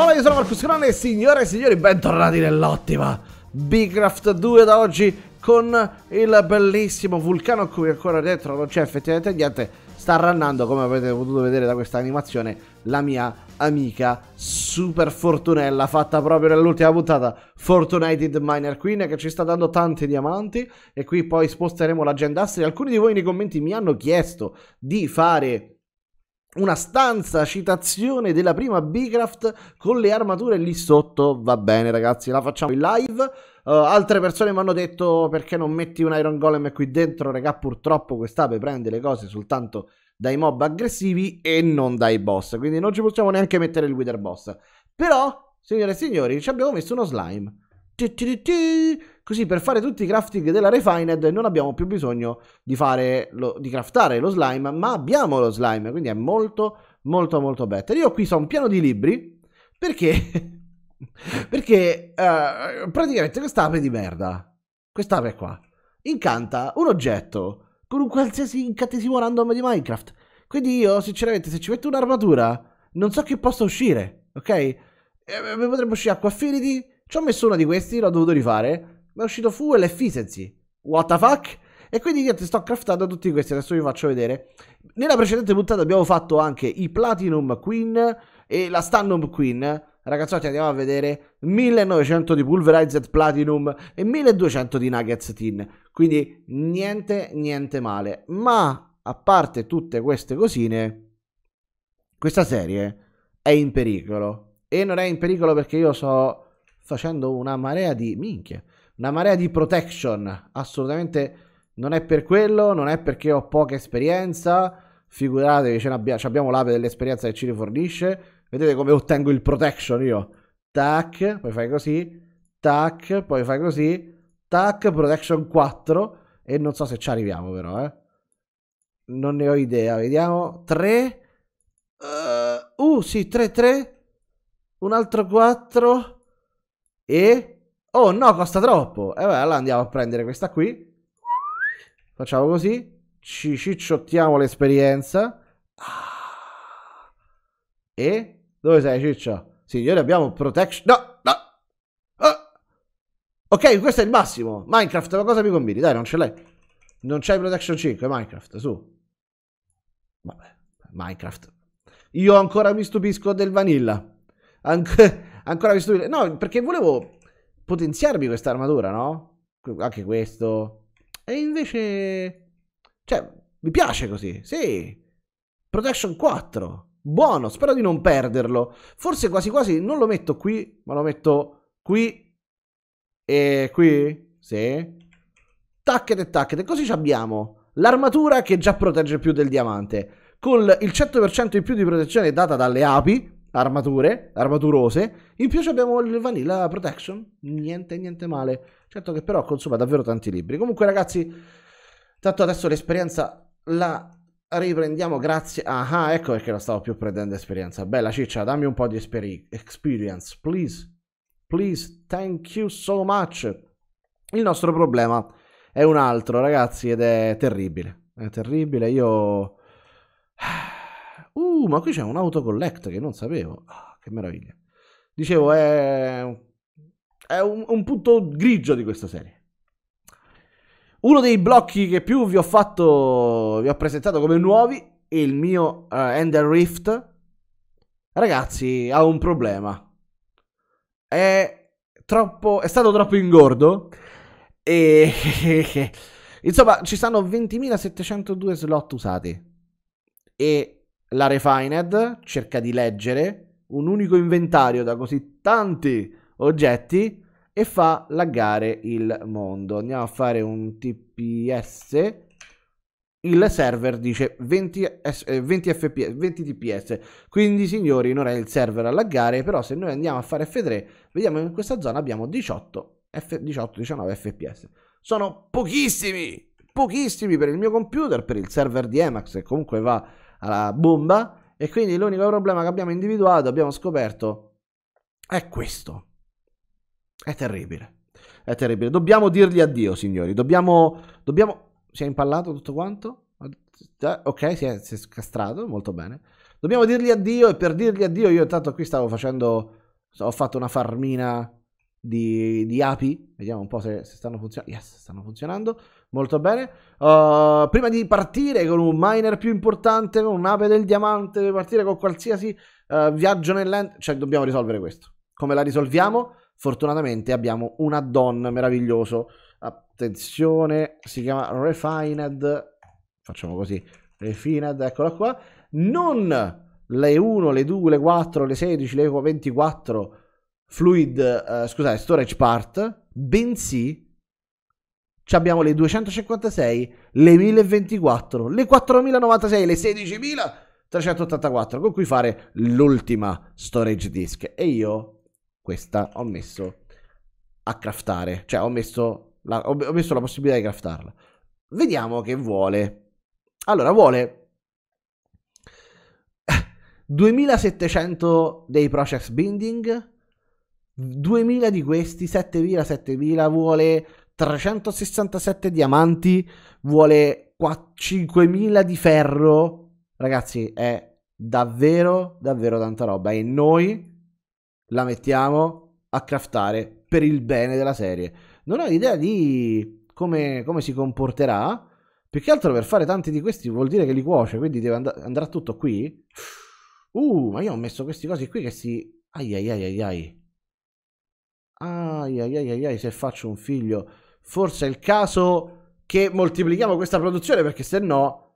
Allora io sono Marcus Crone e signore e signori bentornati nell'ottima Bigcraft 2 da oggi con il bellissimo vulcano qui ancora dentro non c'è effettivamente niente sta rannando come avete potuto vedere da questa animazione la mia amica super fortunella fatta proprio nell'ultima puntata Fortunated Miner Queen che ci sta dando tanti diamanti e qui poi sposteremo l'agenda astri alcuni di voi nei commenti mi hanno chiesto di fare una stanza citazione della prima Bicraft con le armature lì sotto. Va bene, ragazzi, la facciamo in live. Uh, altre persone mi hanno detto perché non metti un Iron Golem qui dentro, raga, purtroppo quest'ape prende le cose soltanto dai mob aggressivi e non dai boss, quindi non ci possiamo neanche mettere il Wither Boss. Però, signore e signori, ci abbiamo messo uno slime. Ti Ti ti ti Così per fare tutti i crafting della Refined non abbiamo più bisogno di, fare lo, di craftare lo slime, ma abbiamo lo slime, quindi è molto molto molto better. Io qui so un piano di libri perché perché uh, praticamente quest'ape di merda, quest'ape qua, incanta un oggetto con un qualsiasi incantesimo random di Minecraft. Quindi io, sinceramente, se ci metto un'armatura, non so che possa uscire, ok? Eh, potrebbe uscire acqua Affinity, ci ho messo una di questi, l'ho dovuto rifare, ma è uscito full efficiency. What the fuck? E quindi io ti sto craftando tutti questi, adesso vi faccio vedere. Nella precedente puntata abbiamo fatto anche i Platinum Queen e la Stannum Queen. Ragazzotti andiamo a vedere 1900 di Pulverized Platinum e 1200 di Nuggets Tin. Quindi niente, niente male. Ma a parte tutte queste cosine, questa serie è in pericolo. E non è in pericolo perché io sto facendo una marea di minchie una marea di protection, assolutamente non è per quello, non è perché ho poca esperienza, figuratevi, ce abbiamo, abbiamo l'ape dell'esperienza che ci rifornisce, vedete come ottengo il protection io, tac, poi fai così, tac, poi fai così, tac, protection 4, e non so se ci arriviamo però, eh. Non ne ho idea, vediamo, 3, uh, eh, uh sì, 3, 3, un altro 4, e Oh no, costa troppo. E eh, allora andiamo a prendere questa qui. Facciamo così. Ci cicciottiamo l'esperienza. Ah. E? Dove sei, ciccio? Signore, abbiamo protection... No, no! Ah. Ok, questo è il massimo. Minecraft, ma cosa mi combini? Dai, non ce l'hai. Non c'hai protection 5, Minecraft, su. Vabbè, Minecraft. Io ancora mi stupisco del vanilla. Anc ancora mi stupisco... No, perché volevo potenziarmi questa armatura, no? Anche questo. E invece... Cioè, mi piace così, sì. Protection 4. Buono, spero di non perderlo. Forse quasi quasi non lo metto qui, ma lo metto qui e qui. Sì. Tacchete, tacchete. Così abbiamo l'armatura che già protegge più del diamante. Con il 100% in più di protezione data dalle api, armature, armaturose, in più abbiamo il Vanilla Protection, niente, niente male. Certo che però consuma davvero tanti libri. Comunque ragazzi, tanto adesso l'esperienza la riprendiamo grazie... Ah, ecco perché non stavo più prendendo esperienza. Bella ciccia, dammi un po' di esperi... experience, please. Please, thank you so much. Il nostro problema è un altro, ragazzi, ed è terribile. È terribile, io... Uh, ma qui c'è un autocollect che non sapevo. Ah, che meraviglia. Dicevo, è, è un, un punto grigio di questa serie. Uno dei blocchi che più vi ho fatto, vi ho presentato come nuovi, è il mio uh, Ender Rift. Ragazzi, ha un problema. È troppo, è stato troppo ingordo. E insomma, ci stanno 20.702 slot usati. E la Refined cerca di leggere un unico inventario da così tanti oggetti e fa laggare il mondo. Andiamo a fare un TPS. Il server dice 20, eh, 20, FPS, 20 TPS. Quindi, signori, non è il server a laggare. Però, se noi andiamo a fare F3, vediamo che in questa zona abbiamo 18, F, 18 19 FPS. Sono pochissimi, pochissimi per il mio computer, per il server di Emacs, che comunque va alla bomba e quindi l'unico problema che abbiamo individuato, abbiamo scoperto, è questo. È terribile. È terribile. Dobbiamo dirgli addio, signori. Dobbiamo... dobbiamo... Si è impallato tutto quanto? Ok, si è, si è scastrato, molto bene. Dobbiamo dirgli addio e per dirgli addio io intanto qui stavo facendo... Ho fatto una farmina di, di, api. Vediamo un po' se, se stanno funzionando. Yes, stanno funzionando. Molto bene. Uh, prima di partire con un miner più importante, con un'ape del diamante, partire con qualsiasi uh, viaggio nell'end... Cioè, dobbiamo risolvere questo. Come la risolviamo? Fortunatamente abbiamo un add-on meraviglioso. Attenzione, si chiama Refined. Facciamo così. Refined, eccola qua. Non le 1, le 2, le 4, le 16, le 24 fluid, eh, scusate, storage part, bensì abbiamo le 256, le 1024, le 4096, le 16384 con cui fare l'ultima storage disk e io questa ho messo a craftare, cioè ho messo la, ho messo la possibilità di craftarla. Vediamo che vuole. Allora vuole 2700 dei process binding 2000 di questi, 7000, 7000 vuole 367 diamanti, vuole 4, 5000 di ferro. Ragazzi, è davvero davvero tanta roba e noi la mettiamo a craftare per il bene della serie. Non ho idea di come, come si comporterà. Più che altro per fare tanti di questi vuol dire che li cuoce, quindi deve and- andrà tutto qui. Uh, ma io ho messo questi cosi qui che si... Ai ai ai ai ai. Ai ai ai ai, ai se faccio un figlio, forse è il caso che moltiplichiamo questa produzione perché se no...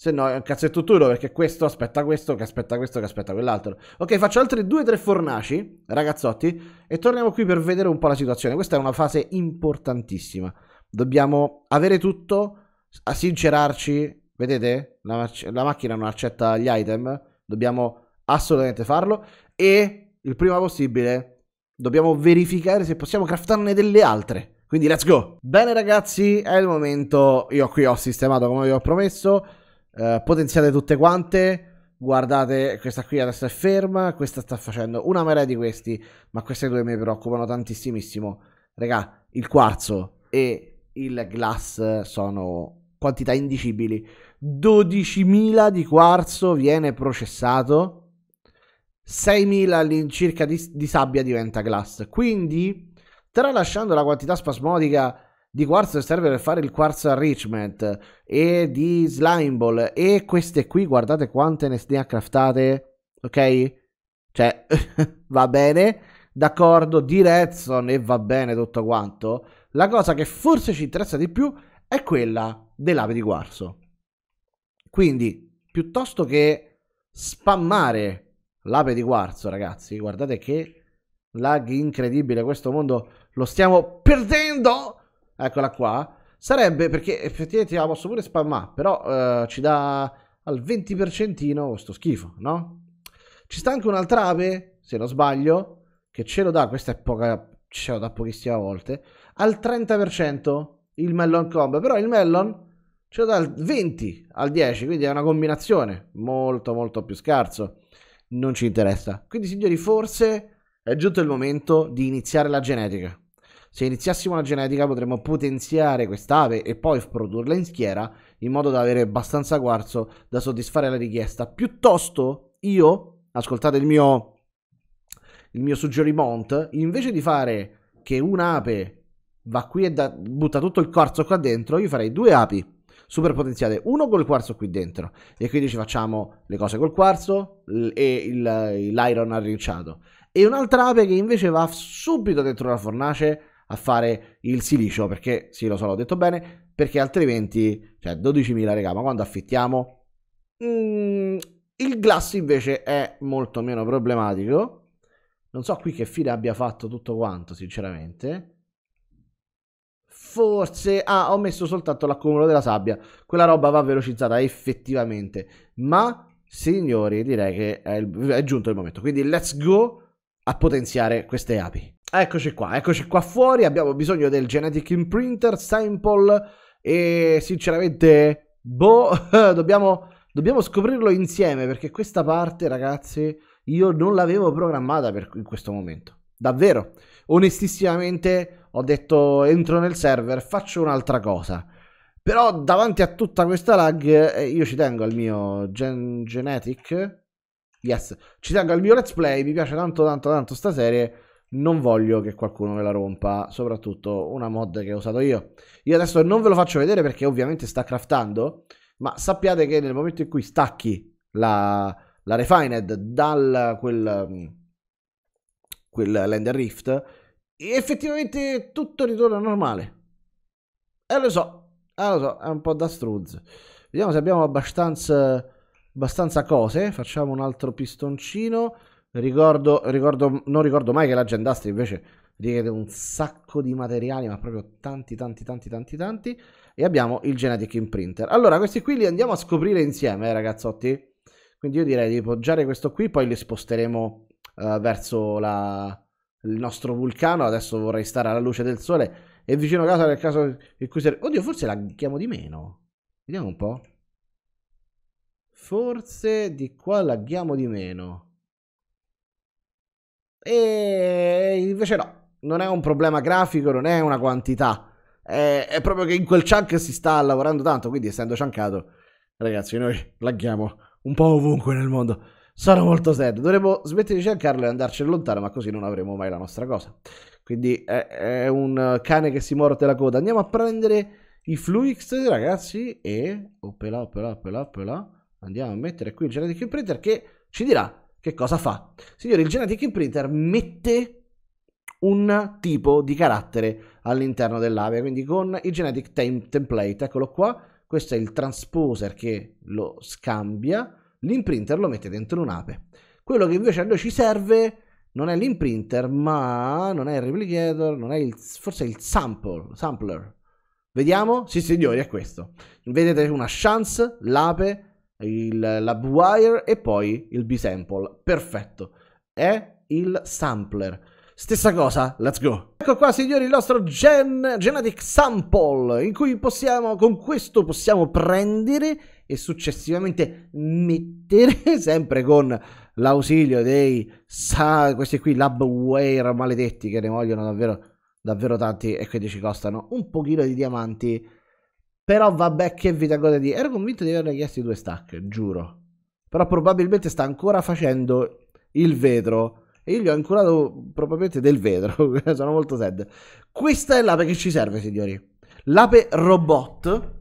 Se no è un cazzetto duro perché questo aspetta questo, che aspetta questo, che aspetta quell'altro. Ok, faccio altri due o tre fornaci, ragazzotti, e torniamo qui per vedere un po' la situazione. Questa è una fase importantissima. Dobbiamo avere tutto, sincerarci. Vedete? La, la macchina non accetta gli item. Dobbiamo assolutamente farlo. E il prima possibile Dobbiamo verificare se possiamo craftarne delle altre. Quindi let's go! Bene ragazzi, è il momento. Io qui ho sistemato come vi ho promesso. Eh, potenziate tutte quante. Guardate, questa qui adesso è ferma. Questa sta facendo una marea di questi. Ma queste due mi preoccupano tantissimissimo. Raga, il quarzo e il glass sono quantità indicibili. 12.000 di quarzo viene processato 6.000 all'incirca di, di sabbia diventa glass. Quindi, tralasciando la quantità spasmodica di quarzo che serve per fare il quarzo enrichment e di slime ball e queste qui, guardate quante ne, ha craftate, ok? Cioè, va bene, d'accordo, di redstone e va bene tutto quanto. La cosa che forse ci interessa di più è quella dell'ape di quarzo. Quindi, piuttosto che spammare L'ape di quarzo, ragazzi, guardate che lag incredibile questo mondo lo stiamo perdendo. Eccola qua. Sarebbe perché effettivamente la posso pure spammare, però eh, ci dà al 20% questo schifo, no? Ci sta anche un'altra ape, se non sbaglio, che ce lo dà, questa è poca, ce lo da pochissime volte, al 30% il Melon Comb, però il Melon ce lo dà al 20 al 10, quindi è una combinazione molto molto più scarso non ci interessa. Quindi signori, forse è giunto il momento di iniziare la genetica. Se iniziassimo la genetica potremmo potenziare quest'ave e poi produrla in schiera in modo da avere abbastanza quarzo da soddisfare la richiesta. Piuttosto io, ascoltate il mio, il mio suggerimento, invece di fare che un'ape va qui e da, butta tutto il quarzo qua dentro, io farei due api super potenziate. Uno col quarzo qui dentro. E quindi ci facciamo le cose col quarzo e l'iron arricciato. E un'altra ape che invece va subito dentro la fornace a fare il silicio. Perché, sì, lo so, l'ho detto bene. Perché altrimenti, cioè 12.000 raga, ma quando affittiamo... Mm, il glass invece è molto meno problematico. Non so qui che fine abbia fatto tutto quanto, sinceramente forse... Ah, ho messo soltanto l'accumulo della sabbia. Quella roba va velocizzata effettivamente. Ma, signori, direi che è, il... è giunto il momento. Quindi let's go a potenziare queste api. Eccoci qua, eccoci qua fuori. Abbiamo bisogno del Genetic Imprinter, Sample e sinceramente... Boh, dobbiamo... Dobbiamo scoprirlo insieme perché questa parte, ragazzi, io non l'avevo programmata per, in questo momento. Davvero. onestissimamente ho detto entro nel server, faccio un'altra cosa. Però davanti a tutta questa lag eh, io ci tengo al mio gen- Genetic. Yes, ci tengo al mio let's play, mi piace tanto tanto tanto sta serie, non voglio che qualcuno me la rompa, soprattutto una mod che ho usato io. Io adesso non ve lo faccio vedere perché ovviamente sta craftando, ma sappiate che nel momento in cui stacchi la, la refined dal quel quel Land Rift, e effettivamente tutto ritorna normale. E lo so, eh, lo so, è un po' da struzzo. Vediamo se abbiamo abbastanza, abbastanza cose. Facciamo un altro pistoncino. Ricordo, ricordo, non ricordo mai che l'agendastri invece richiede un sacco di materiali, ma proprio tanti, tanti, tanti, tanti, tanti. E abbiamo il Genetic Imprinter. Allora, questi qui li andiamo a scoprire insieme, eh, ragazzotti. Quindi io direi di poggiare questo qui, poi li sposteremo eh, verso la, il nostro vulcano. Adesso vorrei stare alla luce del sole. E vicino a casa nel caso in cui... Ser- Oddio, forse la chiamo di meno. Vediamo un po'. Forse di qua laghiamo di meno. E invece no, non è un problema grafico, non è una quantità. È, è proprio che in quel chunk si sta lavorando tanto, quindi essendo chunkato, ragazzi, noi laghiamo un po' ovunque nel mondo. Sono molto sad. Dovremmo smettere di cercarlo e andarcene lontano, ma così non avremo mai la nostra cosa. Quindi è, è un cane che si morde la coda. Andiamo a prendere i Fluix, ragazzi, e... Opela, opela, opela, opela. Andiamo a mettere qui il Genetic Imprinter che ci dirà che cosa fa. Signori, il Genetic Imprinter mette un tipo di carattere all'interno dell'avia. quindi con il Genetic Template, eccolo qua. Questo è il transposer che lo scambia L'imprinter lo mette dentro un'ape. Quello che invece a noi ci serve non è l'imprinter, ma non è il replicator, non è il, forse è il sample, sampler. Vediamo? Sì signori, è questo. Vedete una chance, l'ape, il, lab wire e poi il bisample. Perfetto. È il sampler. Stessa cosa, let's go. Ecco qua signori il nostro Gen Genetic Sample in cui possiamo, con questo possiamo prendere e successivamente mettere sempre con l'ausilio dei sa, questi qui labware maledetti che ne vogliono davvero davvero tanti e quindi ci costano un pochino di diamanti però vabbè che vita gode di ero convinto di averne chiesto i due stack giuro però probabilmente sta ancora facendo il vetro e io gli ho inculato probabilmente del vetro. Sono molto sad. Questa è l'ape che ci serve, signori. L'ape robot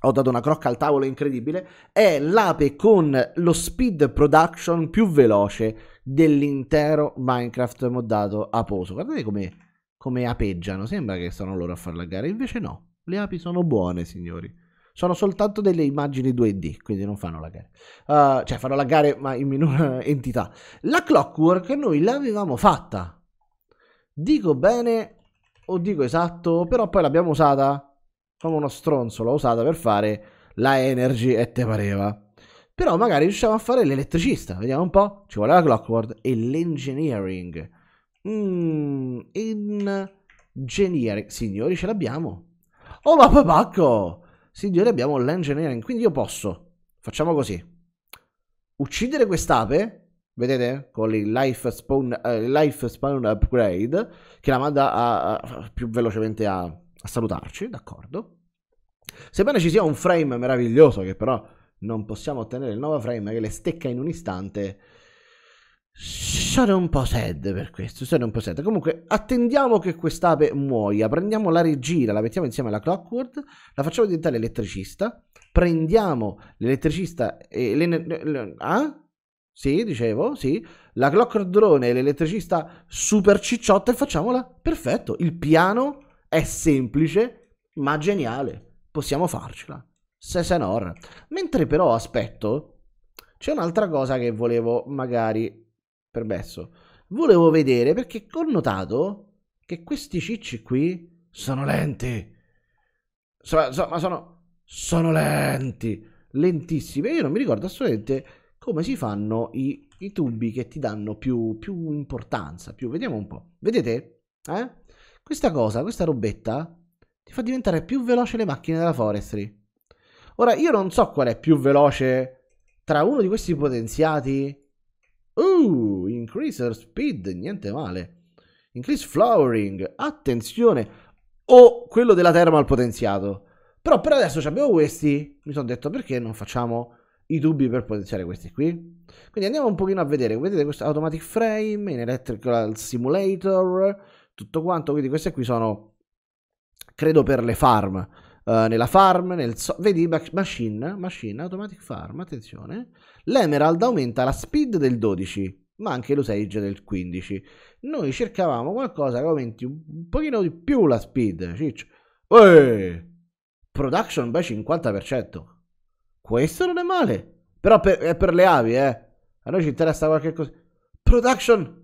ho dato una crocca al tavolo incredibile, è l'ape con lo speed production più veloce dell'intero Minecraft moddato a poso. Guardate come, come apeggiano, sembra che sono loro a far la gara, invece no, le api sono buone signori sono soltanto delle immagini 2D, quindi non fanno laggare, uh, ah, cioè fanno laggare ma in minore entità. La clockwork noi l'avevamo fatta, dico bene o dico esatto, però poi l'abbiamo usata come uno stronzo, l'ho usata per fare la energy e te pareva. Però magari riusciamo a fare l'elettricista, vediamo un po', ci vuole la clockwork e l'engineering. Mmm, engineering, signori ce l'abbiamo. Oh ma papacco! signori abbiamo l'engineering, quindi io posso, facciamo così, uccidere quest'ape, vedete, con il life spawn, uh, life spawn upgrade, che la manda a, a, più velocemente a, a salutarci, d'accordo? Sebbene ci sia un frame meraviglioso che però non possiamo ottenere il nuovo frame che le stecca in un istante sono un po' sad per questo, sono un po' sad. Comunque, attendiamo che quest'ape muoia. Prendiamo la regina, la mettiamo insieme alla Clockwork, la facciamo diventare elettricista. Prendiamo l'elettricista e l'energia. Ah? Sì, dicevo, sì. La Clockwork drone e l'elettricista super cicciotta e facciamola. Perfetto. Il piano è semplice, ma geniale. Possiamo farcela. Se se no. Mentre però aspetto, c'è un'altra cosa che volevo magari permesso. Volevo vedere perché ho notato che questi cicci qui sono lenti. So, so, ma sono, sono lenti, lentissime. Io non mi ricordo assolutamente come si fanno i, i tubi che ti danno più, più importanza. Più. Vediamo un po'. Vedete? Eh? Questa cosa, questa robetta, ti fa diventare più veloce le macchine della Forestry. Ora, io non so qual è più veloce tra uno di questi potenziati Uh, increaser speed, niente male. Increase flowering, attenzione. O oh, quello della thermal potenziato. Però per adesso abbiamo questi. Mi sono detto perché non facciamo i tubi per potenziare questi qui. Quindi andiamo un pochino a vedere. Vedete questo automatic frame, in electrical simulator, tutto quanto. Quindi queste qui sono, credo, per le farm. Uh, nella farm, nel so- vedi machine, machine, automatic farm, attenzione. L'emerald aumenta la speed del 12, ma anche l'usage del 15. Noi cercavamo qualcosa che aumenti un pochino di più la speed, ciccio. Eeeh! Production by 50%. Questo non è male. Però per, è per le avi, eh. A noi ci interessa qualche cosa. Production!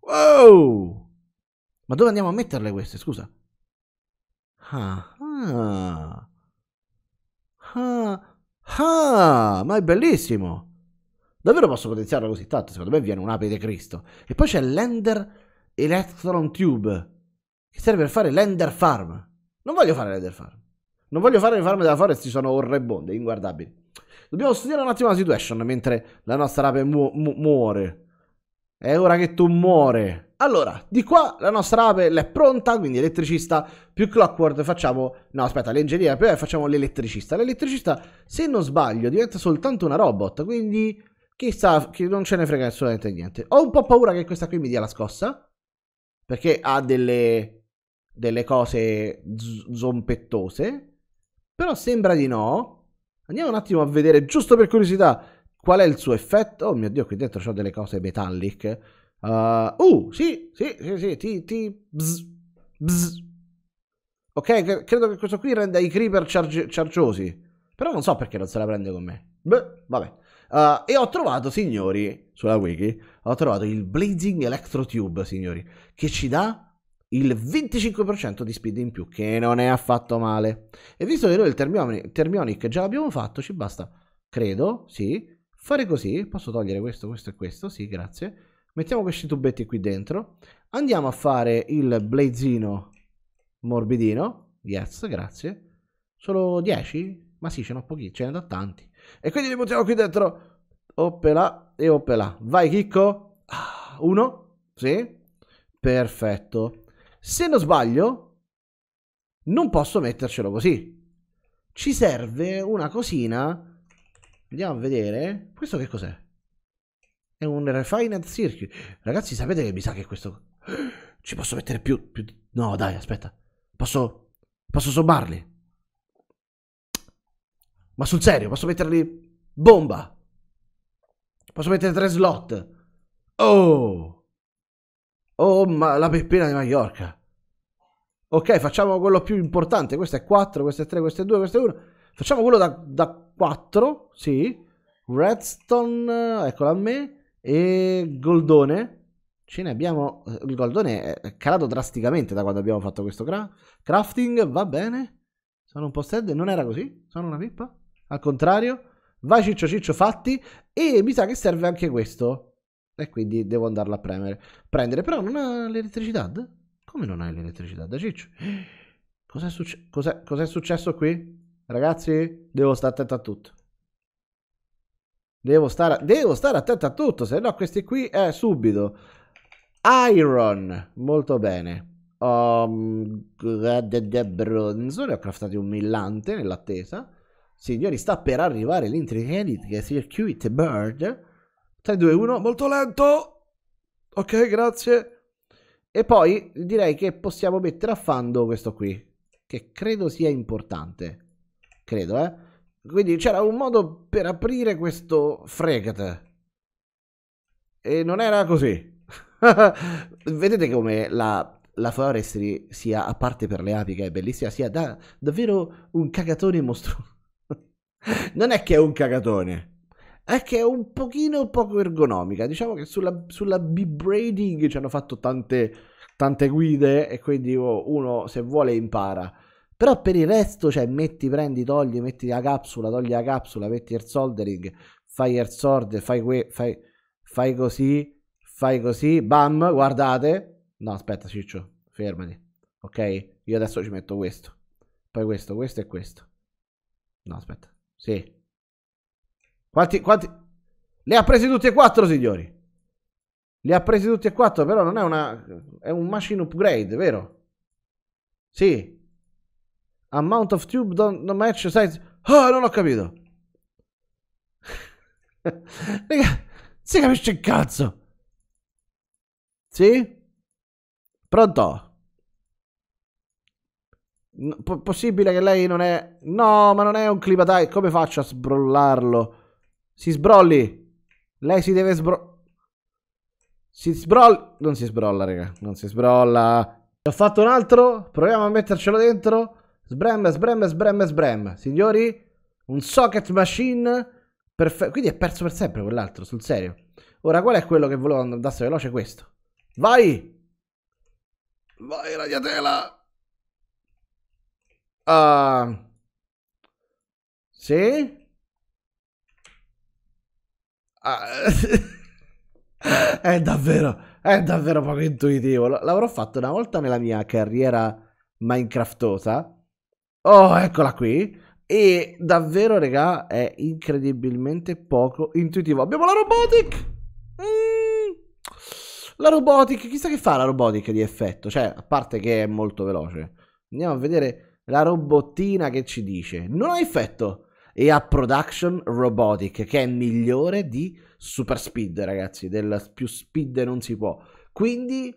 Wow! Ma dove andiamo a metterle queste, scusa? Ah, Ah. Ah. Ah. Ma è bellissimo. Davvero posso potenziarlo così tanto? Secondo me viene un'ape di Cristo. E poi c'è l'Ender Electron Tube. Che serve per fare l'Ender Farm. Non voglio fare l'Ender Farm. Non voglio fare le farm della forest, sono orrebonde, inguardabili. Dobbiamo studiare un attimo la situation mentre la nostra rape mu- mu- muore. È ora che tu muore. Allora, di qua la nostra ape è pronta, quindi elettricista più clockwork facciamo... No, aspetta, l'ingegneria poi facciamo l'elettricista. L'elettricista, se non sbaglio, diventa soltanto una robot, quindi chissà che non ce ne frega assolutamente niente. Ho un po' paura che questa qui mi dia la scossa, perché ha delle, delle cose zompettose, però sembra di no. Andiamo un attimo a vedere, giusto per curiosità, Qual è il suo effetto? Oh mio Dio, qui dentro ho delle cose metalliche. Uh, uh, sì, sì, sì, sì, ti... ti bzz, bzz. Ok, credo che questo qui renda i creeper chargi- chargiosi. Però non so perché non se la prende con me. Beh, vabbè. Uh, e ho trovato, signori, sulla wiki, ho trovato il Blazing Electro Tube, signori, che ci dà il 25% di speed in più, che non è affatto male. E visto che noi il Termionic già l'abbiamo fatto, ci basta, credo, sì, Fare così, posso togliere questo, questo e questo, sì, grazie. Mettiamo questi tubetti qui dentro. Andiamo a fare il blazino morbidino. Yes, grazie. Solo 10? Ma sì, ce n'ho pochi, ce ne ho tanti. E quindi li buttiamo qui dentro. Oppela e oppela. Vai, Chicco. Ah, uno. Sì. Perfetto. Se non sbaglio, non posso mettercelo così. Ci serve una cosina Andiamo a vedere. Questo che cos'è? È un refined circuit. Ragazzi, sapete che mi sa che questo... Ci posso mettere più... più... No, dai, aspetta. Posso... Posso sommarli. Ma sul serio, posso metterli... Bomba. Posso mettere tre slot. Oh. Oh, ma la peppina di Mallorca. Ok, facciamo quello più importante. Questo è 4, questo è 3, questo è 2, questo è 1. Facciamo quello da, da 4, sì. Redstone, eh, eccola a me. E Goldone. Ce ne abbiamo... Eh, il Goldone è calato drasticamente da quando abbiamo fatto questo cra crafting. Va bene. Sono un po' sad, Non era così? Sono una pippa? Al contrario. Vai ciccio ciccio fatti. E mi sa che serve anche questo. E quindi devo andarlo a premere. Prendere, però non ha l'elettricità? Come non hai l'elettricità, da Ciccio? Cos'è, succe cos cos successo qui? Ragazzi, devo stare attento a tutto. Devo stare, devo stare attento a tutto, se no questi qui è eh, subito. Iron, molto bene. Um, bronzo, ne ho craftati un millante nell'attesa. Signori, sta per arrivare l'intricate circuit bird. 3, 2, 1, molto lento. Ok, grazie. E poi direi che possiamo mettere a fando questo qui, che credo sia importante credo, eh. Quindi c'era un modo per aprire questo fregate. E non era così. Vedete come la, la forestry sia, a parte per le api che è bellissima, sia da, davvero un cagatone mostruoso. non è che è un cagatone, è che è un pochino poco ergonomica. Diciamo che sulla, sulla B-braiding ci hanno fatto tante, tante guide e quindi oh, uno se vuole impara però per il resto, cioè, metti, prendi, togli, metti la capsula, togli la capsula, metti il soldering, fai il solder, fai, que- fai, fai così, fai così, bam, guardate. No, aspetta Ciccio, fermati. Ok? Io adesso ci metto questo. Poi questo, questo e questo. No, aspetta. Sì. Quanti, quanti... Le ha presi tutti e quattro, signori. Li ha presi tutti e quattro, però non è una... È un machine upgrade, vero? Sì. Amount of tube don't match size. Oh, non ho capito. Raga, si capisce il cazzo. Sì? Pronto? P possibile che lei non è... No, ma non è un clima dai. Come faccio a sbrollarlo? Si sbrolli. Lei si deve sbro... Si sbrolli. Non si sbrolla, raga. Non si sbrolla. Ho fatto un altro. Proviamo a mettercelo dentro. Sbrem, sbrem, sbrem, sbrem. Signori, un socket machine. Perfe- Quindi è perso per sempre quell'altro, sul serio. Ora, qual è quello che volevo andasse veloce? Questo. Vai! Vai, Radiatela! Uh, sì? Uh, è davvero, è davvero poco intuitivo. L'avrò fatto una volta nella mia carriera minecraftosa Oh, eccola qui. E davvero, regà, è incredibilmente poco intuitivo. Abbiamo la robotic! Mm. La robotic, chissà che fa la robotic di effetto. Cioè, a parte che è molto veloce. Andiamo a vedere la robottina che ci dice. Non ha effetto. E ha Production Robotic, che è migliore di Super Speed, ragazzi. Del più speed non si può. Quindi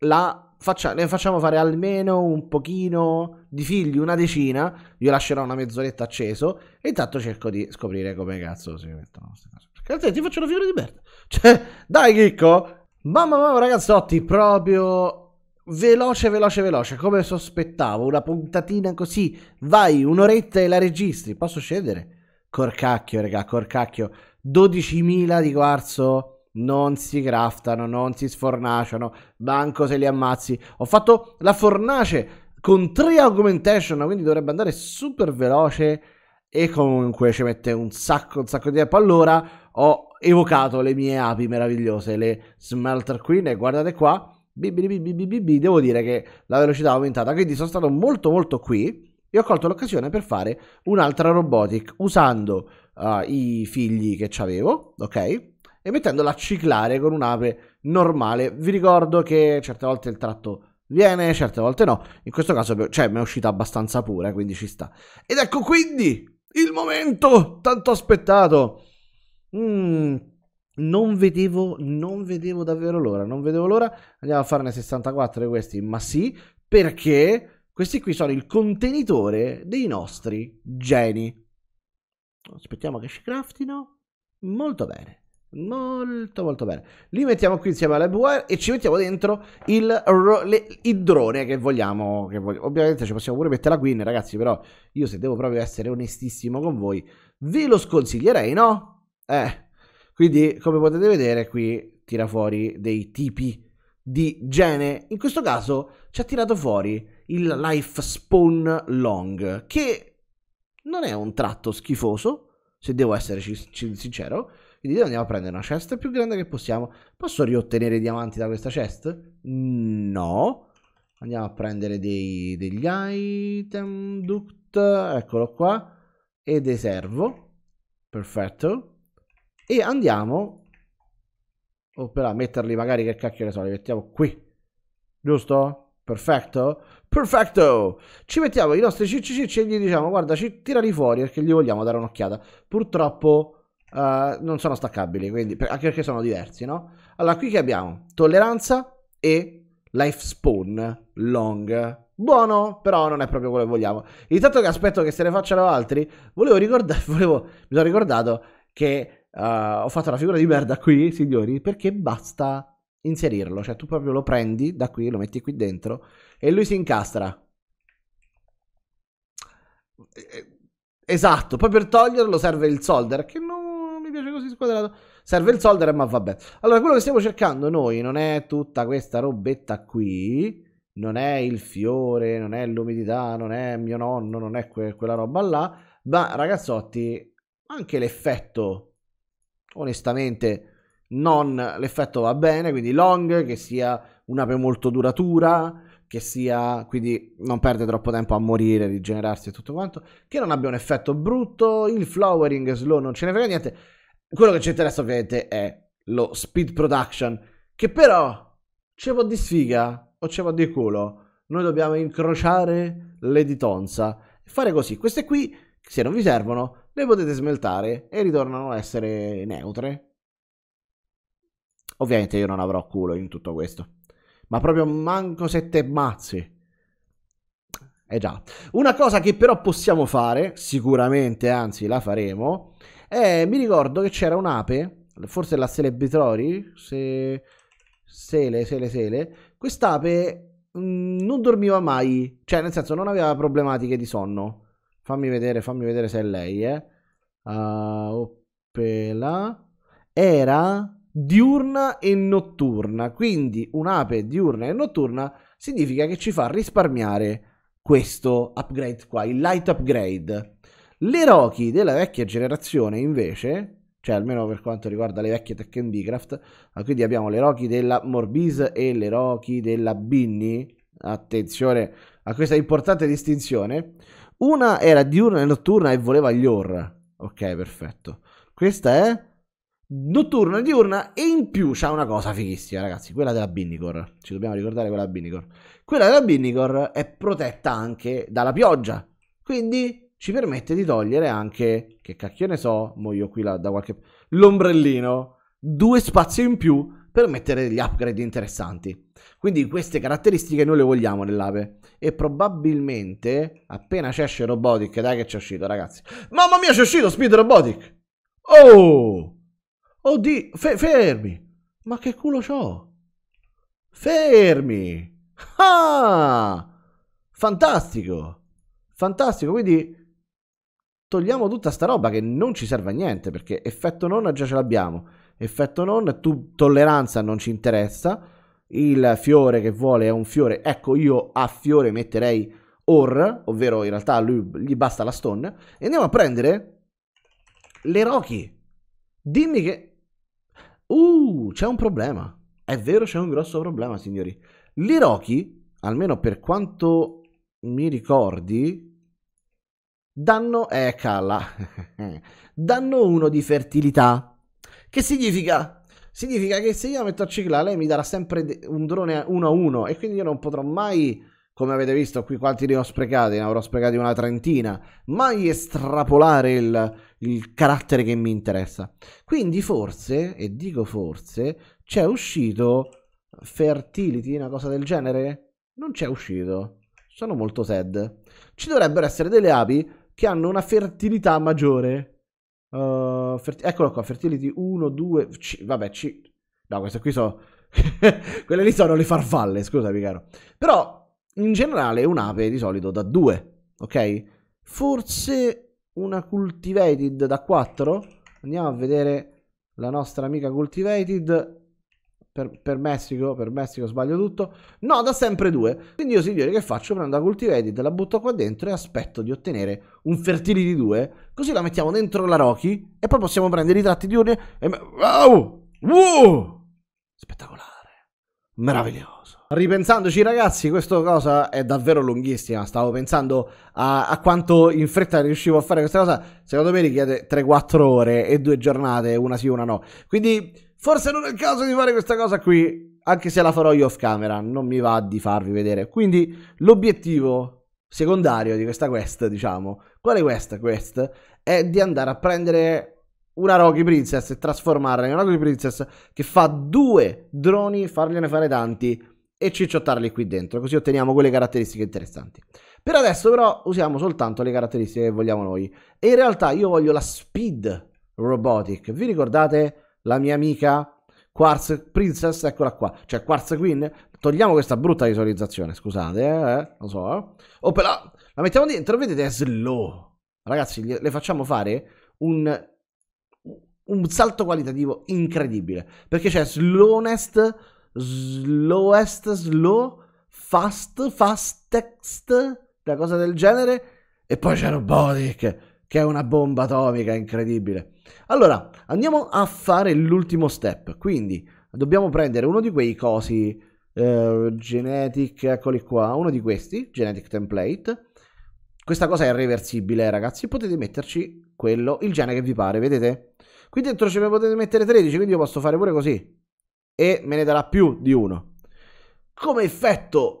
la faccia, ne facciamo fare almeno un pochino di figli, una decina. Io lascerò una mezz'oretta acceso e intanto cerco di scoprire come cazzo si mettono queste cose. Perché altrimenti faccio una figura di merda. Cioè, dai, chicco! Mamma mia, ragazzotti, proprio veloce, veloce, veloce, come sospettavo, una puntatina così, vai, un'oretta e la registri, posso scendere? Corcacchio, raga, corcacchio, 12.000 di quarzo non si craftano, non si sfornaciano, banco se li ammazzi. Ho fatto la fornace con 3 augmentation, quindi dovrebbe andare super veloce e comunque ci mette un sacco, un sacco di tempo. Allora ho evocato le mie api meravigliose, le Smelter Queen, e guardate qua, BBBBBB, devo dire che la velocità è aumentata, quindi sono stato molto molto qui e ho colto l'occasione per fare un'altra robotic usando uh, i figli che avevo, ok? e mettendola a ciclare con un'ape normale. Vi ricordo che certe volte il tratto viene, certe volte no. In questo caso, cioè, mi è uscita abbastanza pura, quindi ci sta. Ed ecco quindi il momento tanto aspettato. Mm, non vedevo, non vedevo davvero l'ora, non vedevo l'ora. Andiamo a farne 64 di questi, ma sì, perché questi qui sono il contenitore dei nostri geni. Aspettiamo che ci craftino. Molto bene. Molto molto bene. Li mettiamo qui insieme alla wire e ci mettiamo dentro il, le, il drone che vogliamo, che vogliamo, Ovviamente ci possiamo pure mettere la Queen, ragazzi, però io se devo proprio essere onestissimo con voi, ve lo sconsiglierei, no? Eh. Quindi, come potete vedere, qui tira fuori dei tipi di gene. In questo caso ci ha tirato fuori il Life Spawn Long, che non è un tratto schifoso, se devo essere sincero quindi andiamo a prendere una chest più grande che possiamo. Posso riottenere i diamanti da questa chest? No. Andiamo a prendere dei, degli item duct, eccolo qua, e dei servo. Perfetto. E andiamo, o oh, per metterli magari, che cacchio ne so, li mettiamo qui. Giusto? Perfetto? Perfetto! Ci mettiamo i nostri CCC e gli diciamo, guarda, ci tirali fuori perché gli vogliamo dare un'occhiata. Purtroppo uh, non sono staccabili, quindi, anche perché sono diversi, no? Allora, qui che abbiamo? Tolleranza e life spawn long. Buono, però non è proprio quello che vogliamo. Intanto che aspetto che se ne facciano altri, volevo ricordare, volevo, mi sono ricordato che uh, ho fatto la figura di merda qui, signori, perché basta inserirlo, cioè tu proprio lo prendi da qui, lo metti qui dentro e lui si incastra. Eh, esatto, poi per toglierlo serve il solder che non mi piace così squadrato. Serve il solder, ma vabbè. Allora, quello che stiamo cercando noi non è tutta questa robetta qui, non è il fiore, non è l'umidità, non è mio nonno, non è que quella roba là, ma ragazzotti, anche l'effetto, onestamente, non l'effetto va bene, quindi long, che sia un'ape molto duratura, che sia, quindi non perde troppo tempo a morire, rigenerarsi e tutto quanto, che non abbia un effetto brutto, il flowering slow non ce ne frega niente, quello che ci interessa ovviamente è lo speed production, che però ce va di sfiga o ce va di culo. Noi dobbiamo incrociare le ditonza e fare così. Queste qui, se non vi servono, le potete smeltare e ritornano a essere neutre. Ovviamente io non avrò culo in tutto questo. Ma proprio manco sette mazzi. Eh già. Una cosa che però possiamo fare, sicuramente, anzi la faremo, eh, mi ricordo che c'era un'ape, forse la Celebritori, se... Sele, sele, sele. Quest'ape mh, mm, non dormiva mai, cioè nel senso non aveva problematiche di sonno. Fammi vedere, fammi vedere se è lei, eh. Uh, ah, oppela. Era diurna e notturna, quindi un'ape diurna e notturna significa che ci fa risparmiare questo upgrade qua, il light upgrade. Le Rocky della vecchia generazione invece, cioè almeno per quanto riguarda le vecchie Tekken Bicraft, quindi abbiamo le Rocky della Morbis e le Rocky della Binny, attenzione a questa importante distinzione, una era diurna e notturna e voleva gli horror, ok perfetto, questa è notturna e diurna e in più c'ha una cosa fighissima ragazzi, quella della Binnicor, ci dobbiamo ricordare quella della Binnicor, quella della Binnicor è protetta anche dalla pioggia, quindi ci permette di togliere anche, che cacchio ne so, muoio qui là, da qualche... l'ombrellino, due spazi in più per mettere degli upgrade interessanti. Quindi queste caratteristiche noi le vogliamo nell'ape. E probabilmente, appena ci esce Robotic, dai che ci è uscito ragazzi. Mamma mia ci è uscito Speed Robotic! Oh! Oddio, Fe fermi! Ma che culo c'ho? Fermi! Ah! Fantastico! Fantastico, quindi togliamo tutta sta roba che non ci serve a niente perché effetto non già ce l'abbiamo, effetto non, tu, tolleranza non ci interessa, il fiore che vuole è un fiore, ecco io a fiore metterei or, ovvero in realtà lui gli basta la stone, e andiamo a prendere le Rocky. Dimmi che... Uh, c'è un problema. È vero, c'è un grosso problema, signori. Le Rocky, almeno per quanto mi ricordi, danno, eh, cala, danno 1 di fertilità. Che significa? Significa che se io la metto a ciclare, lei mi darà sempre un drone 1 a 1 e quindi io non potrò mai, come avete visto qui quanti ne ho sprecati, ne avrò sprecati una trentina, mai estrapolare il, il carattere che mi interessa. Quindi forse, e dico forse, c'è uscito Fertility, una cosa del genere? Non c'è uscito. Sono molto sad. Ci dovrebbero essere delle api che hanno una fertilità maggiore. Uh, ferti- eccolo qua, fertility 1, 2, c- vabbè, c- no, queste qui sono... Quelle lì sono le farfalle, scusami caro. Però, in generale, un'ape di solito da 2, ok? Forse una cultivated da 4? Andiamo a vedere la nostra amica cultivated per, per, Messico, per Messico sbaglio tutto. No, da sempre due. Quindi io signori che faccio? Prendo la Cultivated, la butto qua dentro e aspetto di ottenere un Fertility 2. Così la mettiamo dentro la Rocky e poi possiamo prendere i tratti di urne e... Wow! Wow! Spettacolare. Meraviglioso. Ripensandoci ragazzi, questa cosa è davvero lunghissima. Stavo pensando a, a, quanto in fretta riuscivo a fare questa cosa. Secondo me richiede 3-4 ore e due giornate, una sì, una no. Quindi Forse non è il caso di fare questa cosa qui, anche se la farò io off camera, non mi va di farvi vedere. Quindi l'obiettivo secondario di questa quest, diciamo, quale quest? Quest è di andare a prendere una Rocky Princess e trasformarla in una Rocky Princess che fa due droni, fargliene fare tanti e cicciottarli qui dentro, così otteniamo quelle caratteristiche interessanti. Per adesso però usiamo soltanto le caratteristiche che vogliamo noi. E in realtà io voglio la Speed Robotic. Vi ricordate la mia amica Quartz Princess, eccola qua, cioè Quartz Queen, togliamo questa brutta visualizzazione, scusate, eh, eh lo so, eh. o oh, però la, mettiamo dentro, vedete, è slow, ragazzi, le facciamo fare un, un salto qualitativo incredibile, perché c'è slownest, slowest, slow, fast, fastest, una cosa del genere, e poi c'è Robotic, che è una bomba atomica incredibile. Allora, andiamo a fare l'ultimo step, quindi dobbiamo prendere uno di quei cosi eh, genetic, eccoli qua, uno di questi, genetic template. Questa cosa è reversibile, ragazzi, potete metterci quello, il gene che vi pare, vedete? Qui dentro ce ne potete mettere 13, quindi io posso fare pure così e me ne darà più di uno. Come effetto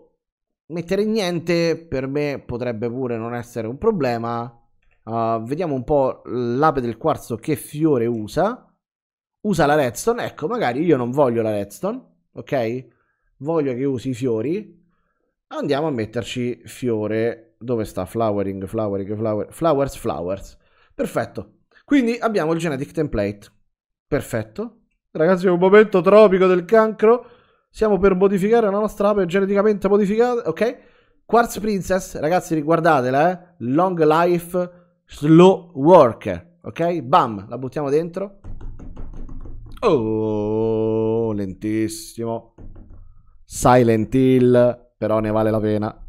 mettere niente per me potrebbe pure non essere un problema, Uh, vediamo un po' l'ape del quarzo che fiore usa. Usa la redstone, ecco, magari io non voglio la redstone, ok? Voglio che usi i fiori. Andiamo a metterci fiore, dove sta? Flowering, flowering, flowering, flowers, flowers. Perfetto. Quindi abbiamo il genetic template. Perfetto. Ragazzi, è un momento tropico del cancro. Siamo per modificare la nostra ape geneticamente modificata, ok? Quartz Princess, ragazzi, riguardatela, eh. Long life slow worker. ok? Bam, la buttiamo dentro. Oh, lentissimo. Silent Hill, però ne vale la pena.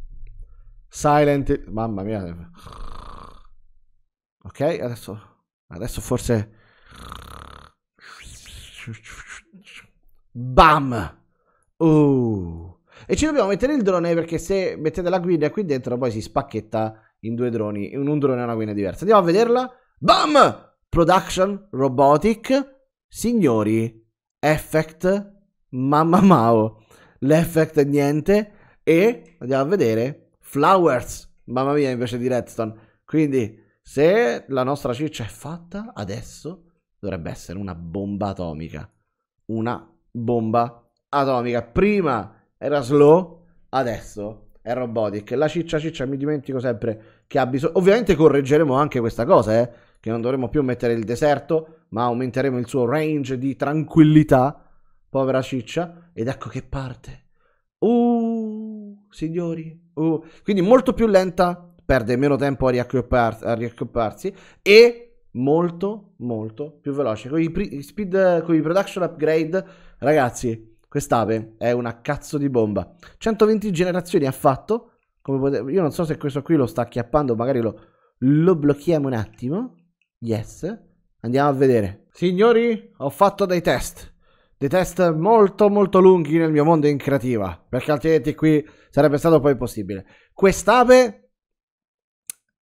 Silent Hill, mamma mia. Ok, adesso, adesso forse... Bam! Oh. E ci dobbiamo mettere il drone perché se mettete la guida qui dentro poi si spacchetta in due droni, in un drone e una guida diversa. Andiamo a vederla. Bam! Production, Robotic, Signori, Effect, Mamma mau. L'effect è niente e andiamo a vedere Flowers. Mamma mia, invece di Redstone. Quindi, se la nostra ciccia è fatta adesso, dovrebbe essere una bomba atomica. Una bomba atomica. Prima era slow, adesso è robotic. La ciccia ciccia mi dimentico sempre che ha bisogno. Ovviamente correggeremo anche questa cosa, eh, che non dovremo più mettere il deserto, ma aumenteremo il suo range di tranquillità. Povera ciccia. Ed ecco che parte. Uh, signori. Uh. Quindi molto più lenta, perde meno tempo a, riaccoppar- a riaccoparsi e molto molto più veloce con i, pre- speed, con i production upgrade ragazzi Quest'ape è una cazzo di bomba. 120 generazioni ha fatto. Potete... Io non so se questo qui lo sta acchiappando, magari lo, lo blocchiamo un attimo. Yes. Andiamo a vedere. Signori, ho fatto dei test dei test molto molto lunghi nel mio mondo in creativa, perché altrimenti qui sarebbe stato poi possibile. Quest'ape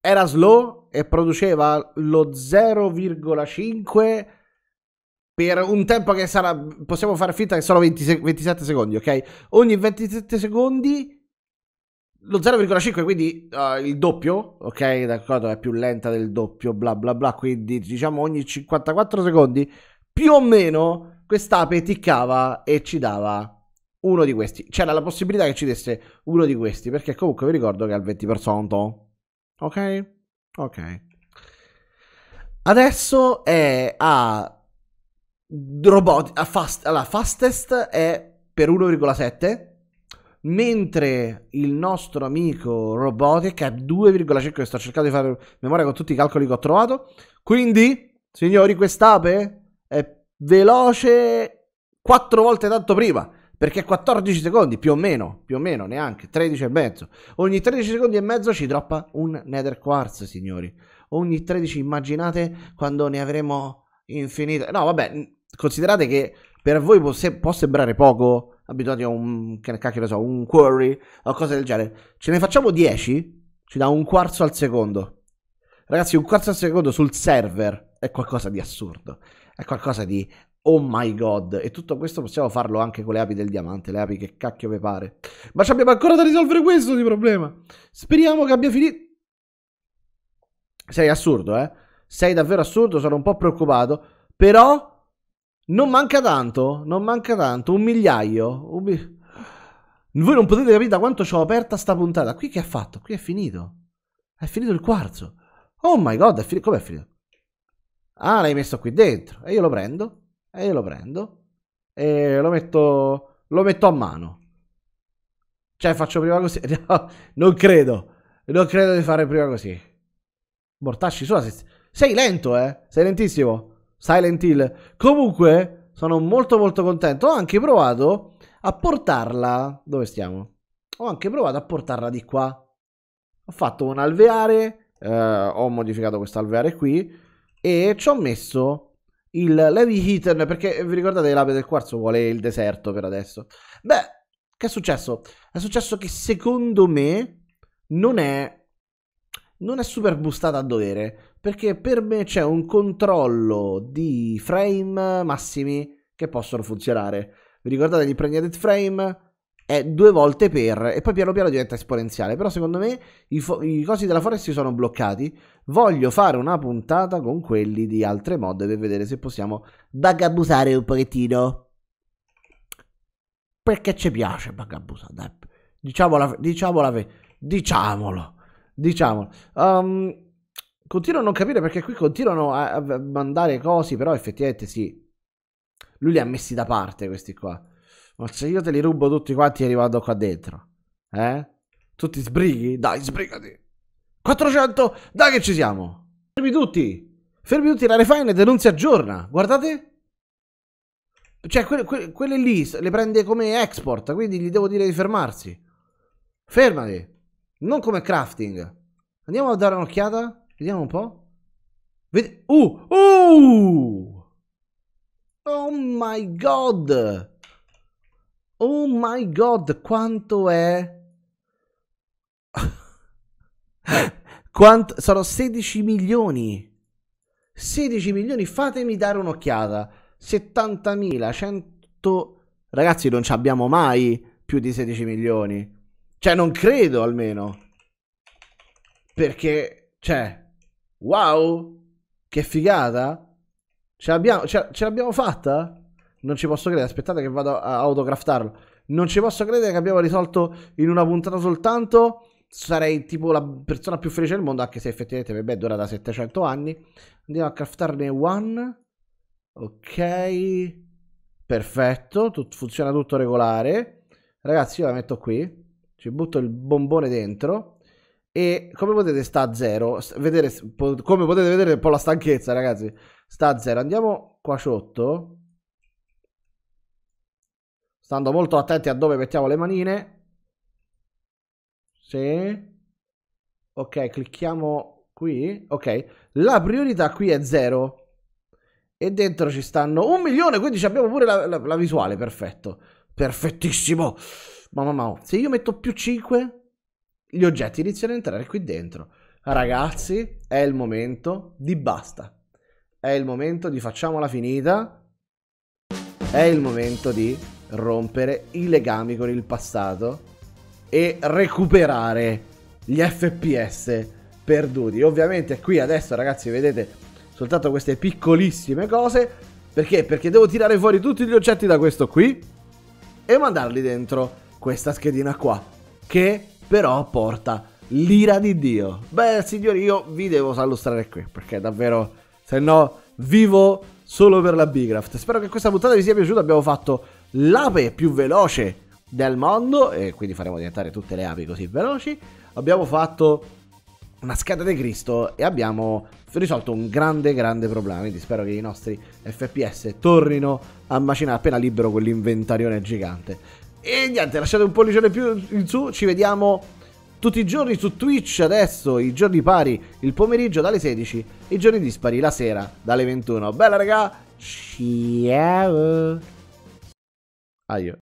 era slow e produceva lo 0,5 per un tempo che sarà, possiamo fare finta che sono 20, 27 secondi, ok? Ogni 27 secondi lo 0,5, quindi uh, il doppio, ok? D'accordo, è più lenta del doppio, bla bla bla, quindi diciamo ogni 54 secondi, più o meno, quest'ape ticcava e ci dava uno di questi. C'era la possibilità che ci desse uno di questi, perché comunque vi ricordo che è al 20%, ok? Ok. Adesso è a robot, a fast, allora, fastest è per 1,7 mentre il nostro amico Robotic è 2,5 sto cercando di fare memoria con tutti i calcoli che ho trovato quindi signori quest'ape è veloce 4 volte tanto prima perché 14 secondi più o meno più o meno neanche 13 e mezzo ogni 13 secondi e mezzo ci droppa un nether quartz signori ogni 13 immaginate quando ne avremo infinite no vabbè considerate che per voi può, se, può sembrare poco, abituati a un, che cacchio ne so, un query o cose del genere, ce ne facciamo 10, ci dà un quarzo al secondo. Ragazzi, un quarzo al secondo sul server è qualcosa di assurdo, è qualcosa di oh my god. E tutto questo possiamo farlo anche con le api del diamante, le api che cacchio vi pare. Ma ci abbiamo ancora da risolvere questo di problema. Speriamo che abbia finito. Sei assurdo, eh? Sei davvero assurdo, sono un po' preoccupato. Però non manca tanto, non manca tanto, un migliaio. Un mi... Voi non potete capire da quanto ci ho aperta sta puntata. Qui che ha fatto? Qui è finito. È finito il quarzo. Oh my god, è finito. Com'è finito? Ah, l'hai messo qui dentro. E io lo prendo. E io lo prendo. E lo metto. Lo metto a mano. Cioè, faccio prima così. No, non credo. Non credo di fare prima così. Mortacci sulla. Sei lento, eh. Sei lentissimo. Silent Hill. Comunque, sono molto molto contento. Ho anche provato a portarla. Dove stiamo? Ho anche provato a portarla di qua. Ho fatto un alveare. Eh, ho modificato questo alveare qui. E ci ho messo il Levy Heaton. Perché eh, vi ricordate che l'ape del quarzo vuole il deserto per adesso. Beh, che è successo? È successo che secondo me non è. Non è super boostata a dovere perché per me c'è un controllo di frame massimi che possono funzionare. Vi ricordate di Pregnant Frame? È due volte per e poi piano piano diventa esponenziale. Però secondo me i, fo- i cosi della Forest si sono bloccati. Voglio fare una puntata con quelli di altre mod per vedere se possiamo bagabusare un pochettino. Perché ci piace bagabusare, dai. Diciamola, diciamola, diciamolo. Diciamolo. Um, Continuo a non capire perché qui continuano a, a mandare cose, però effettivamente sì. Lui li ha messi da parte questi qua. Ma se io te li rubo tutti quanti arrivando qua dentro. Eh? Tu ti sbrighi? Dai, sbrigati. 400? Dai che ci siamo. Fermi tutti. Fermi tutti, la refine non si aggiorna. Guardate. Cioè, que que quelle lì le prende come export, quindi gli devo dire di fermarsi. Fermati. Non come crafting. Andiamo a dare un'occhiata. Vediamo un po'. Ved- uh! Uh! Oh my god! Oh my god, quanto è? quanto... Sono 16 milioni. 16 milioni, fatemi dare un'occhiata. 70.000, 100... Ragazzi, non ci abbiamo mai più di 16 milioni. Cioè, non credo almeno. Perché, cioè, Wow, che figata! Ce l'abbiamo, ce, ce l'abbiamo fatta? Non ci posso credere, aspettate che vado a autocraftarlo. Non ci posso credere che abbiamo risolto in una puntata soltanto. Sarei tipo la persona più felice del mondo, anche se effettivamente beh, dura da 700 anni. Andiamo a craftarne one. Ok. Perfetto, tut- funziona tutto regolare. Ragazzi, io la metto qui. Ci butto il bombone dentro. E come potete sta a zero, vedere, come potete vedere un po' la stanchezza ragazzi, sta a zero. Andiamo qua sotto, stando molto attenti a dove mettiamo le manine. Sì. Ok, clicchiamo qui. Ok, la priorità qui è zero. E dentro ci stanno un milione, quindi abbiamo pure la, la, la visuale, perfetto. Perfettissimo. Mamma mia, se io metto più 5 gli oggetti iniziano ad entrare qui dentro. Ragazzi, è il momento di basta. È il momento di facciamola finita. È il momento di rompere i legami con il passato e recuperare gli FPS perduti. Ovviamente qui adesso ragazzi vedete soltanto queste piccolissime cose. Perché? Perché devo tirare fuori tutti gli oggetti da questo qui e mandarli dentro questa schedina qua. Che però porta l'ira di Dio. Beh, signori, io vi devo illustrare qui, perché davvero, se no, vivo solo per la Bigraft. Spero che questa puntata vi sia piaciuta, abbiamo fatto l'ape più veloce del mondo, e quindi faremo diventare tutte le api così veloci. Abbiamo fatto una scheda di Cristo e abbiamo risolto un grande grande problema quindi spero che i nostri FPS tornino a macinare appena libero quell'inventarione gigante e niente, lasciate un pollice più in su, ci vediamo tutti i giorni su Twitch adesso, i giorni pari il pomeriggio dalle 16, i giorni dispari la sera dalle 21. Bella raga, ciao! Aio.